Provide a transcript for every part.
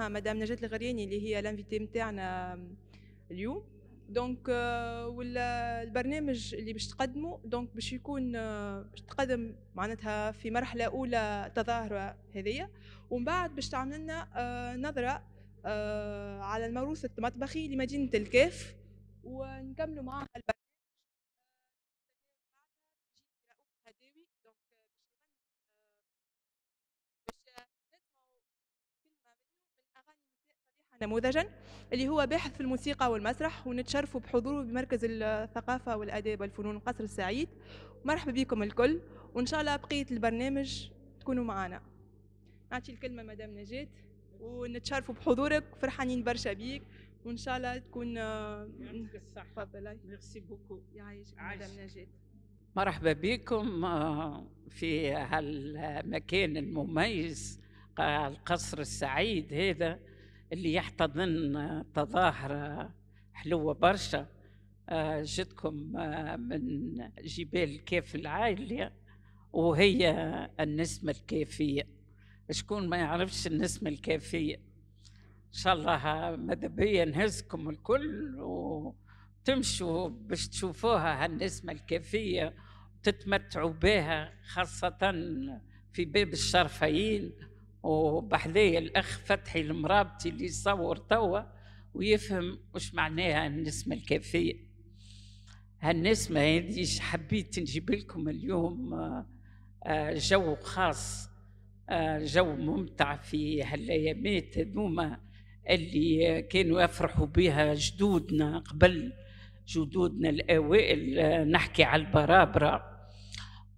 مدام نجات الغرياني اللي هي لانفيتي نتاعنا اليوم دونك euh، والبرنامج اللي باش تقدمه دونك باش يكون آه، باش تقدم معناتها في مرحله اولى تظاهره هذيا ومن بعد باش تعمل لنا آه، نظره آه، على الموروث المطبخي لمدينه الكاف ونكملوا معاها البرنامج نموذجا اللي هو باحث في الموسيقى والمسرح ونتشرفوا بحضوره بمركز الثقافة والآداب والفنون قصر السعيد مرحبا بكم الكل وإن شاء الله بقية البرنامج تكونوا معنا نعطي الكلمة مدام نجاة ونتشرفوا بحضورك فرحانين برشا بيك وإن شاء الله تكون آه، يعطيك الصحة ميرسي بوكو يعيشك مدام نجاة مرحبا بكم آه، في هالمكان المميز آه، القصر السعيد هذا اللي يحتضن تظاهرة حلوة برشا آه، جدكم آه، من جبال كيف العالية وهي النسمة الكافية شكون ما يعرفش النسمة الكافية إن شاء الله ماذا بيا نهزكم الكل وتمشوا باش تشوفوها هالنسمة الكافية وتتمتعوا بها خاصة في باب الشرفيين وبحذية الأخ فتحي المرابطي اللي يصور توا ويفهم وش معناها النسمة الكافية هالنسمة هذه حبيت نجيب لكم اليوم آه، جو خاص آه، جو ممتع في هالأيامات هذوما اللي كانوا يفرحوا بها جدودنا قبل جدودنا الأوائل آه، نحكي على البرابرة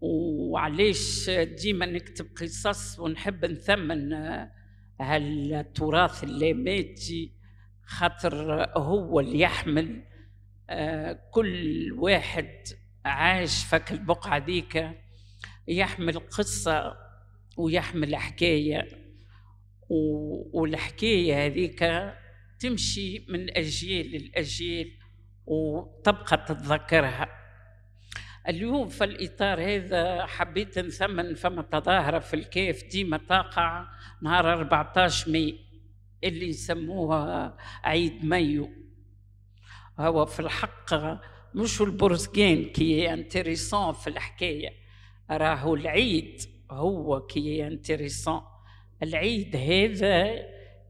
وعليش ديما نكتب قصص ونحب نثمن آه، هالتراث اللامادي خاطر هو اللي يحمل آه، كل واحد عاش فك البقعة ديك يحمل قصة ويحمل حكاية والحكاية هذيك تمشي من أجيال لأجيال وتبقى تتذكرها اليوم في الإطار هذا حبيت نثمن فما تظاهرة في الكيف ديما تقع نهار 14 ماي اللي يسموها عيد مايو هو في الحق مش البرزقان كي انتريسون في الحكاية راهو العيد هو كي انتريسون العيد هذا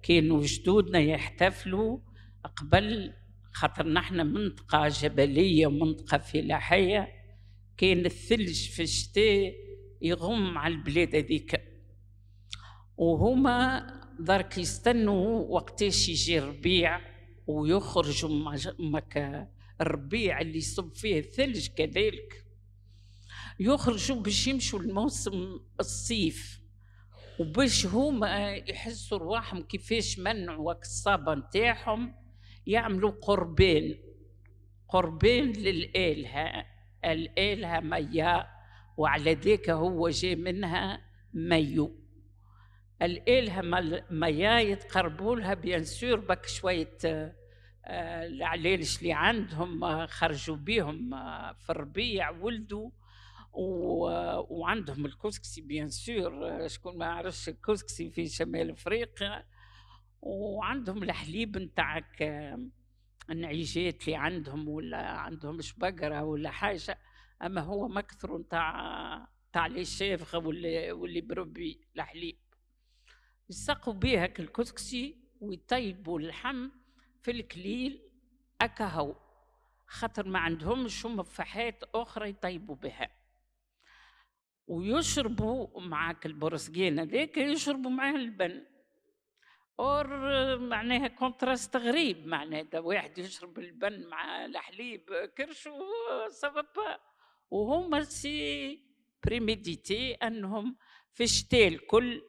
كانوا جدودنا يحتفلوا قبل خاطر نحن منطقة جبلية ومنطقة فلاحية كان الثلج في الشتاء يغم على البلاد هذيك وهما درك يستنوا وقتاش يجي الربيع ويخرجوا مكا الربيع اللي يصب فيه الثلج كذلك يخرجوا باش يمشوا الموسم الصيف وباش هما يحسوا رواحهم كيفاش منعوا الصابة نتاعهم يعملوا قربان قربان للآلهة الإلها مياء وعلى ذيك هو جي منها ميو الإلها مياء يتقربوا لها بيان سور بك شوية آه، العليلش اللي عندهم آه، خرجوا بيهم آه، في الربيع ولدوا وعندهم الكسكسي بيان سور شكون ما يعرفش الكسكسي في شمال افريقيا وعندهم الحليب نتاعك أن عيشيتي عندهم ولا عندهمش بقرة ولا حاجة أما هو مكثر تاع تاع لي شافخة واللي, واللي بربي الحليب يسقوا بها الكسكسي ويطيبوا اللحم في الكليل أكهو خاطر ما عندهمش مفاحات أخرى يطيبوا بها ويشربوا معاك البرسجين هذاك يشربوا معاه اللبن اور معناها كونتراست غريب معناها واحد يشرب البن مع الحليب كرش وسبب وهما سي بريميديتي انهم في الشتاء الكل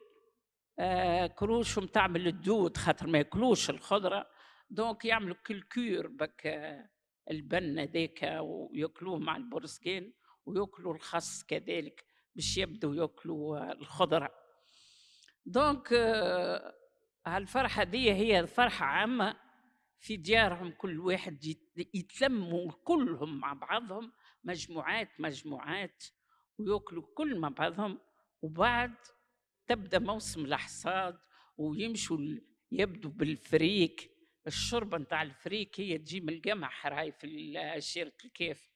آه، كروشهم تعمل الدود خاطر ما ياكلوش الخضره دونك يعملوا كلكور بك آه، البن هذاك وياكلوه مع البرسكين وياكلوا الخس كذلك باش يبدوا ياكلوا آه، الخضره دونك آه هالفرحة دي هي فرحة عامة في ديارهم كل واحد يتلموا كلهم مع بعضهم مجموعات مجموعات وياكلوا كل مع بعضهم وبعد تبدا موسم الحصاد ويمشوا يبدوا بالفريك الشربه نتاع الفريك هي تجي من القمح راهي في شيرة الكيف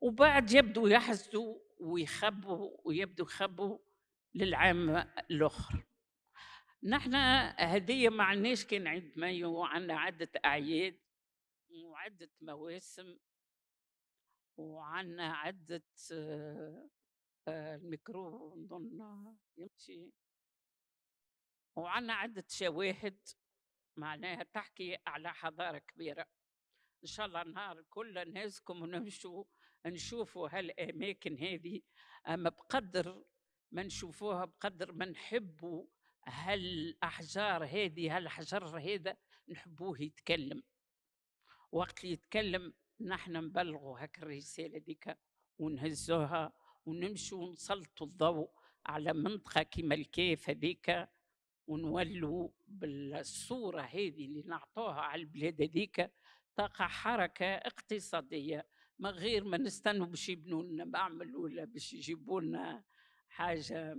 وبعد يبدوا يحصدوا ويخبوا ويبدوا يخبوا للعام الاخر نحن هدية ما عندناش كان عيد مايو وعنا عدة أعياد وعدة مواسم وعندنا عدة آه، آه، الميكرو نظن يمشي وعنا عدة شواهد معناها تحكي على حضارة كبيرة إن شاء الله نهار كل نهزكم ونمشوا نشوفوا هالأماكن هذه أما بقدر ما نشوفوها بقدر ما نحبوا هالاحجار هذه هالحجر هذا نحبوه يتكلم وقت يتكلم نحن نبلغوا هك الرساله ديك ونهزوها ونمشوا ونسلطوا الضوء على منطقه كما الكيف هذيك ونولوا بالصوره هذه اللي نعطوها على البلاد هذيك تقع حركه اقتصاديه ما غير ما نستنوا باش يبنوا لنا معمل ولا باش يجيبوا لنا حاجه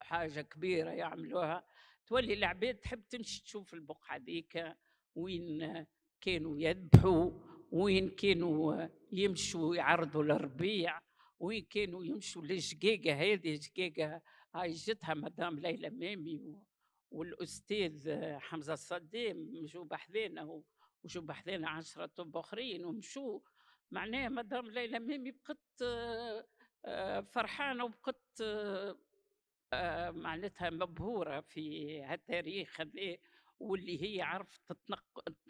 حاجه كبيره يعملوها تولي العباد تحب تمشي تشوف البقعه ذيك وين كانوا يذبحوا وين كانوا يمشوا يعرضوا للربيع وين كانوا يمشوا للشقيقه هذه الشقيقه هاي جتها مدام ليلى مامي والاستاذ حمزه الصدام جو بحذانا وجوا بحذانا عشرة طب اخرين ومشوا معناها مدام ليلى مامي بقت آه، فرحانة آه، وكنت معناتها مبهورة في هالتاريخ هذا واللي هي عرفت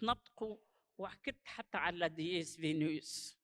تنطقه وحكيت حتى على دياس فينوس